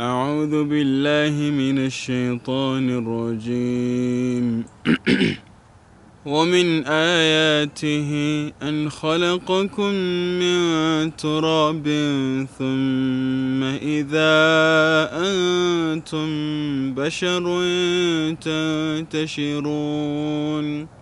أعوذ بالله من الشيطان الرجيم ومن آياته أن خلقكم من تراب ثم إذا أنتم بشر تنتشرون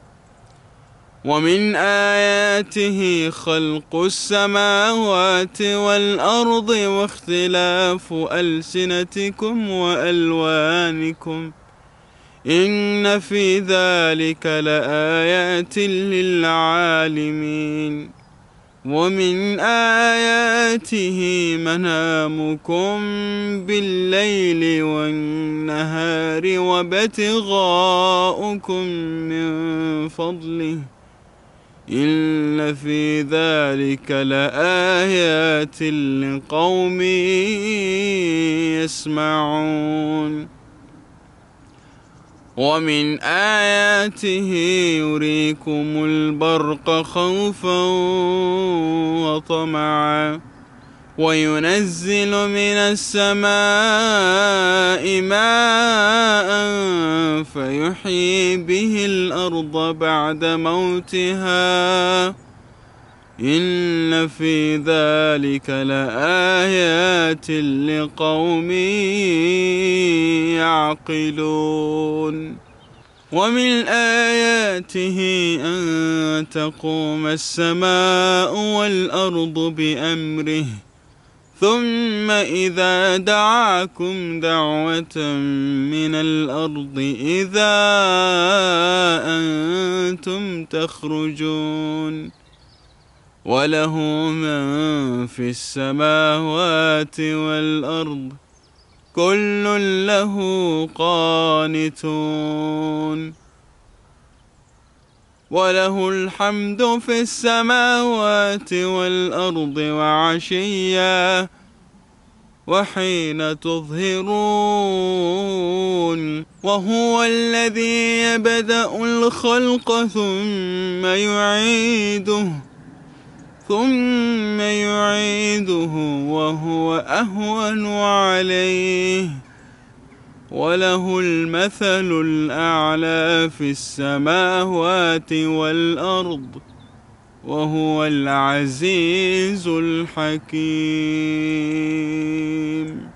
ومن آياته خلق السماوات والأرض واختلاف ألسنتكم وألوانكم إن في ذلك لآيات للعالمين ومن آياته منامكم بالليل والنهار وابتغاؤكم من فضله إن في ذلك لآيات لقوم يسمعون ومن آياته يريكم البرق خوفا وطمعا وينزل من السماء ماء فيحيي به الأرض بعد موتها إن في ذلك لآيات لقوم يعقلون ومن آياته أن تقوم السماء والأرض بأمره ثم إذا دعاكم دعوة من الأرض إذا أنتم تخرجون وله من في السماوات والأرض كل له قانتون وله الحمد في السماوات والأرض وعشيا وحين تظهرون وهو الذي يبدأ الخلق ثم يعيده ثم يعيده وهو أهون عليه وله المثل الأعلى في السماوات والأرض وهو العزيز الحكيم